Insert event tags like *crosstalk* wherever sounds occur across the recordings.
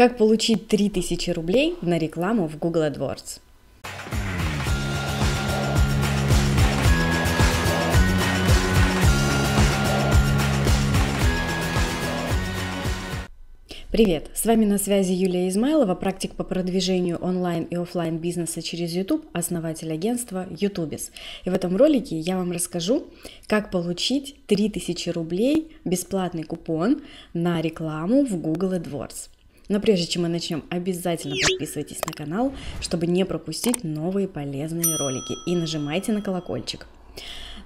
Как получить 3000 рублей на рекламу в Google AdWords? Привет! С вами на связи Юлия Измайлова, практик по продвижению онлайн и офлайн бизнеса через YouTube, основатель агентства YouTubes. И в этом ролике я вам расскажу, как получить 3000 рублей бесплатный купон на рекламу в Google AdWords. Но прежде чем мы начнем, обязательно подписывайтесь на канал, чтобы не пропустить новые полезные ролики. И нажимайте на колокольчик.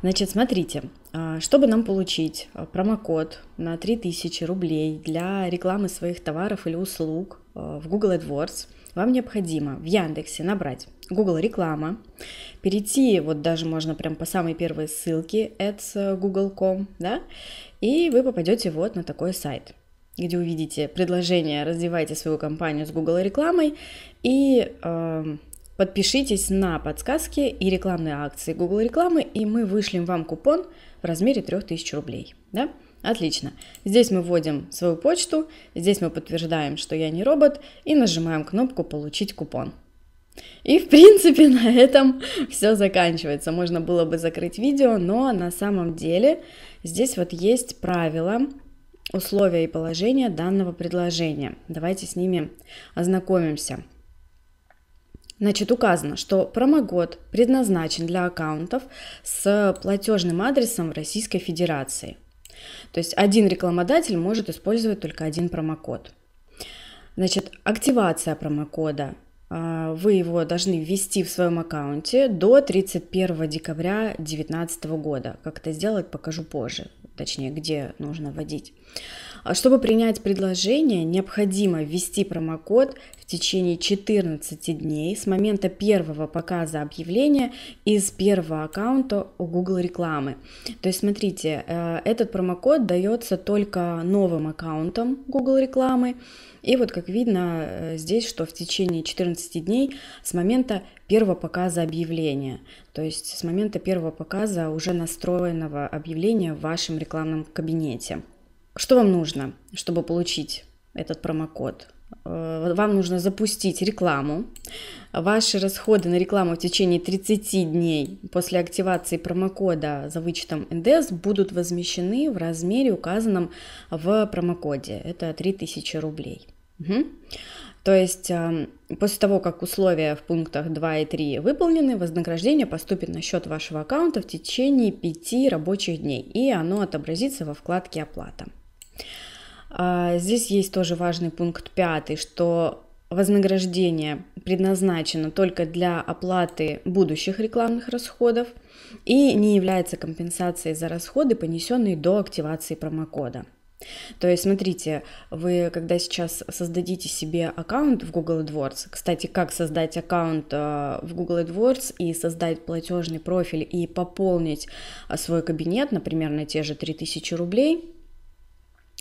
Значит, смотрите, а, чтобы нам получить а, промокод на 3000 рублей для рекламы своих товаров или услуг а, в Google AdWords, вам необходимо в Яндексе набрать Google реклама, перейти, вот даже можно прям по самой первой ссылке at э, google.com, да, и вы попадете вот на такой сайт где увидите предложение «Развивайте свою компанию с Google рекламой» и э, подпишитесь на подсказки и рекламные акции Google рекламы, и мы вышлем вам купон в размере 3000 рублей. Да? Отлично. Здесь мы вводим свою почту, здесь мы подтверждаем, что я не робот, и нажимаем кнопку «Получить купон». И, в принципе, *laughs* на этом все заканчивается. Можно было бы закрыть видео, но на самом деле здесь вот есть правило, условия и положения данного предложения. Давайте с ними ознакомимся. Значит, указано, что промокод предназначен для аккаунтов с платежным адресом в Российской Федерации. То есть один рекламодатель может использовать только один промокод. Значит, активация промокода. А, вы его должны ввести в своем аккаунте до 31 декабря 2019 года. Как это сделать, покажу позже точнее, где нужно вводить. А чтобы принять предложение, необходимо ввести промокод в течение 14 дней с момента первого показа объявления из первого аккаунта у Google рекламы. То есть, смотрите, э, этот промокод дается только новым аккаунтам Google рекламы. И вот как видно э, здесь, что в течение 14 дней с момента первого показа объявления, то есть с момента первого показа уже настроенного объявления в вашем рекламном кабинете. Что вам нужно, чтобы получить этот промокод. Э, вам нужно запустить рекламу. Ваши расходы на рекламу в течение 30 дней после активации промокода за вычетом НДС будут возмещены в размере, указанном в промокоде. Это 3000 рублей. Угу. То есть эм, после того, как условия в пунктах 2 и 3 выполнены, вознаграждение поступит на счет вашего аккаунта в течение 5 рабочих дней, и оно отобразится во вкладке «Оплата». А, здесь есть тоже важный пункт пятый, что вознаграждение предназначено только для оплаты будущих рекламных расходов и не является компенсацией за расходы, понесенные до активации промокода. То есть, смотрите, вы когда сейчас создадите себе аккаунт в Google AdWords, кстати, как создать аккаунт а, в Google AdWords и создать платежный профиль и пополнить а, свой кабинет, например, на те же 3000 рублей,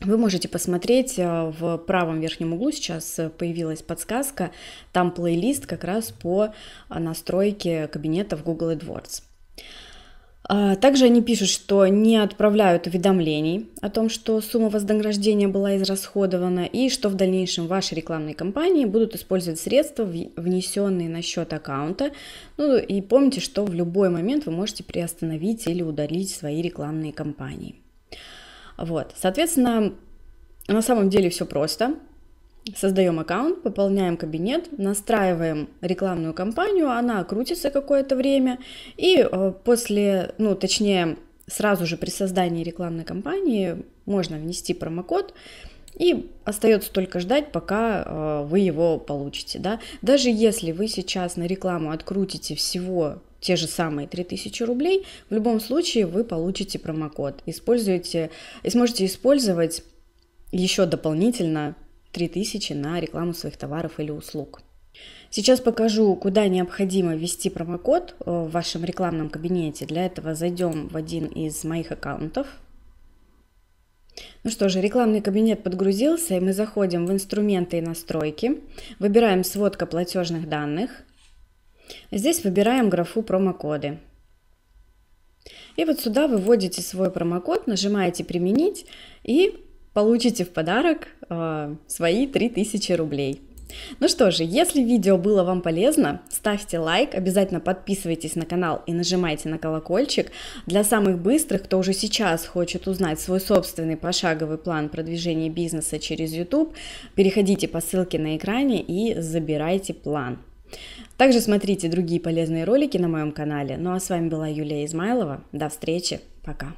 вы можете посмотреть э, в правом верхнем углу, сейчас э, появилась подсказка, там плейлист как раз по э, настройке кабинета в Google AdWords. А, также они пишут, что не отправляют уведомлений о том, что сумма вознаграждения была израсходована и что в дальнейшем ваши рекламные кампании будут использовать средства, внесенные на счет аккаунта. Ну и помните, что в любой момент вы можете приостановить или удалить свои рекламные кампании. Вот, соответственно, на самом деле все просто. Создаем аккаунт, пополняем кабинет, настраиваем рекламную кампанию, она крутится какое-то время, и э, после, ну, точнее, сразу же при создании рекламной кампании можно внести промокод, и остается только ждать, пока э, вы его получите. Да? Даже если вы сейчас на рекламу открутите всего те же самые 3000 рублей, в любом случае вы получите промокод. используете и сможете использовать еще дополнительно 3000 на рекламу своих товаров или услуг. Сейчас покажу, куда необходимо ввести промокод э, в вашем рекламном кабинете. Для этого зайдем в один из моих аккаунтов. Ну что же, рекламный кабинет подгрузился, и мы заходим в инструменты и настройки, выбираем сводка платежных данных, Здесь выбираем графу промокоды. И вот сюда вы вводите свой промокод, нажимаете «Применить» и получите в подарок э, свои 3000 рублей. Ну что же, если видео было вам полезно, ставьте лайк, обязательно подписывайтесь на канал и нажимайте на колокольчик. Для самых быстрых, кто уже сейчас хочет узнать свой собственный пошаговый план продвижения бизнеса через YouTube, переходите по ссылке на экране и забирайте план. Также смотрите другие полезные ролики на моем канале. Ну а с вами была Юлия Измайлова. До встречи. Пока.